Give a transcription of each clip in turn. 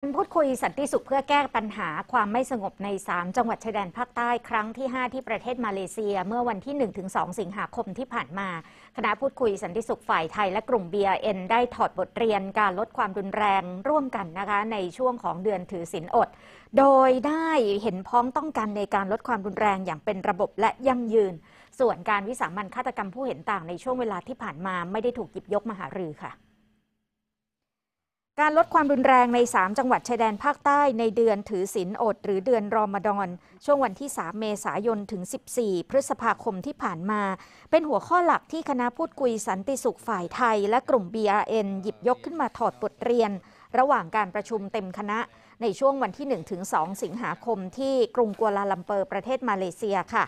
พูดคุยสันติสุขเพื่อแก้ปัญหาความไม่สงบใน 3 จังหวัดชายแดนภาคใต้ครั้งที่ 5 ที่ประเทศมาเลเซีย เมื่อวันที่ 1-2 สิงหาคมที่ผ่านมา คณะพูดคุยสันติสุขฝ่ายไทยและกลุ่มเเบียอ็นได้ถอดบทเรียนการลดความรุนแรงร่วมกันนะคะในช่วงของเดือนถือศีลอด โดยได้เห็นพ้องต้องกันในการลดความรุนแรงอย่างเป็นระบบและยั่งยืน ส่วนการวิสามันฆาตกรรมผู้เห็นต่าง ในช่วงเวลาที่ผ่านมาไม่ได้ถูกหยิบยกมาหารือค่ะการลดความรุนแรงใน 3 จังหวัดชายแดนภาคใต้ในเดือนถือศีลอดหรือเดือนรอมฎอน ช่วงวันที่ 3 เมษายนถึง 14 พฤษภาคมที่ผ่านมา เป็นหัวข้อหลักที่คณะพูดคุยสันติสุขฝ่ายไทยและกลุ่ม BRN หยิบยกขึ้นมาถอดบทเรียน ระหว่างการประชุมเต็มคณะ ในช่วงวันที่ 1-2 สิงหาคมที่กรุงกัวลาลัมเปอร์ประเทศมาเลเซียค่ะ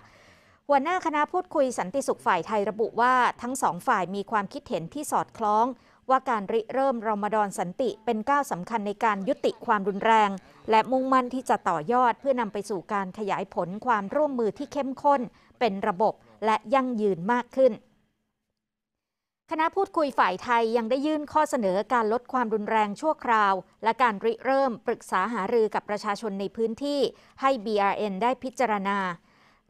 หัวหน้าคณะพูดคุยสันติสุขฝ่ายไทยระบุว่า ทั้งสองฝ่ายมีความคิดเห็นที่สอดคล้อง ว่าการริเริ่มรอมฎอนสันติเป็นก้าวสำคัญในการยุติความรุนแรง และมุ่งมั่นที่จะต่อยอดเพื่อนำไปสู่การขยายผลความร่วมมือที่เข้มข้น เป็นระบบและยั่งยืนมากขึ้น คณะพูดคุยฝ่ายไทยยังได้ยื่นข้อเสนอการลดความรุนแรงชั่วคราว และการริเริ่มปรึกษาหารือกับประชาชนในพื้นที่ ให้ BRN ได้พิจารณา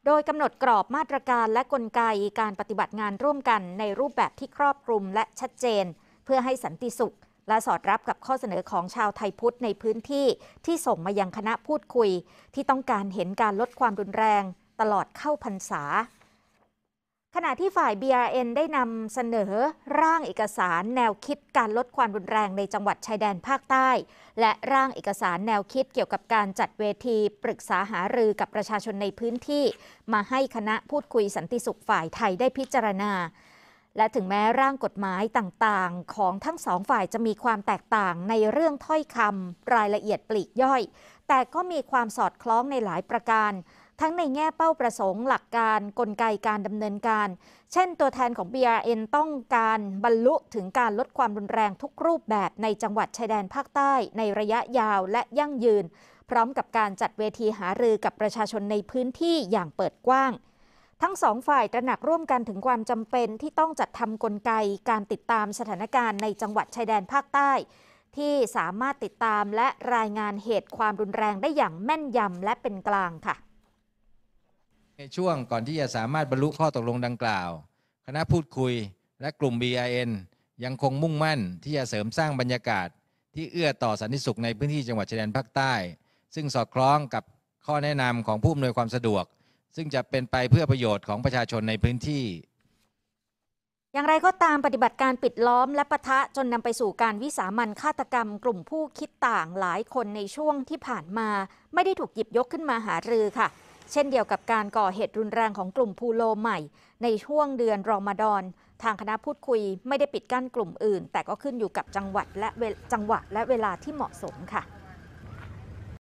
โดยกำหนดกรอบมาตรการและกลไกการปฏิบัติงานร่วมกัน ในรูปแบบที่ครอบคลุมและชัดเจน เพื่อให้สันติสุข และสอดรับกับข้อเสนอของชาวไทยพุทธ ในพื้นที่ที่ส่งมายังคณะพูดคุย ที่ต้องการเห็นการลดความรุนแรง ตลอดเข้าพรรษาขณะที่ฝ่าย BRN ได้นำเสนอร่างเอกสารแนวคิดการลดความรุนแรงในจังหวัดชายแดนภาคใต้ และร่างเอกสารแนวคิดเกี่ยวกับการจัดเวทีปรึกษาหารือกับประชาชนในพื้นที่ มาให้คณะพูดคุยสันติสุขฝ่ายไทยได้พิจารณา และถึงแม้ร่างกฎหมายต่างๆ ของทั้งสองฝ่ายจะมีความแตกต่างในเรื่องถ้อยคำรายละเอียดปลีกย่อยแต่ก็มีความสอดคล้องในหลายประการทั้งในแง่เป้าประสงค์หลักการกลไกการดำเนินการ เช่นตัวแทนของ BRN ต้องการบรรลุถึงการลดความรุนแรงทุกรูปแบบในจังหวัดชายแดนภาคใต้ ในระยะยาวและยั่งยืน พร้อมกับการจัดเวทีหารือกับประชาชนในพื้นที่อย่างเปิดกว้าง ทั้งสองฝ่ายตระหนักร่วมกันถึงความจำเป็นที่ต้องจัดทำกลไก การติดตามสถานการณ์ในจังหวัดชายแดนภาคใต้ ที่สามารถติดตามและรายงานเหตุความรุนแรงได้อย่างแม่นยำและเป็นกลางค่ะในช่วงก่อนที่จะสามารถบรรลุข้อตกลงดังกล่าว คณะพูดคุยและกลุ่ม BIN ยังคงมุ่งมั่นที่จะเสริมสร้างบรรยากาศ ที่เอื้อต่อสันติสุขในพื้นที่จังหวัดชายแดนภาคใต้ ซึ่งสอดคล้องกับข้อแนะนำของผู้อำนวยความสะดวก ซึ่งจะเป็นไปเพื่อประโยชน์ของประชาชนในพื้นที่ อย่างไรก็ตามปฏิบัติการปิดล้อม และปะทะจนนำไปสู่การวิสามันฆาตกรรม กลุ่มผู้คิดต่างหลายคนในช่วงที่ผ่านมาไม่ได้ถูกหยิบยกขึ้นมาหารือค่ะเช่นเดียวกับการก่อเหตุรุนแรงของกลุ่มพูโลใหม่ในช่วงเดือนรอมฎอน ทางคณะพูดคุยไม่ได้ปิดกั้นกลุ่มอื่น แต่ก็ขึ้นอยู่กับจังหวัดและจังหวะและเวลาที่เหมาะสมค่ะ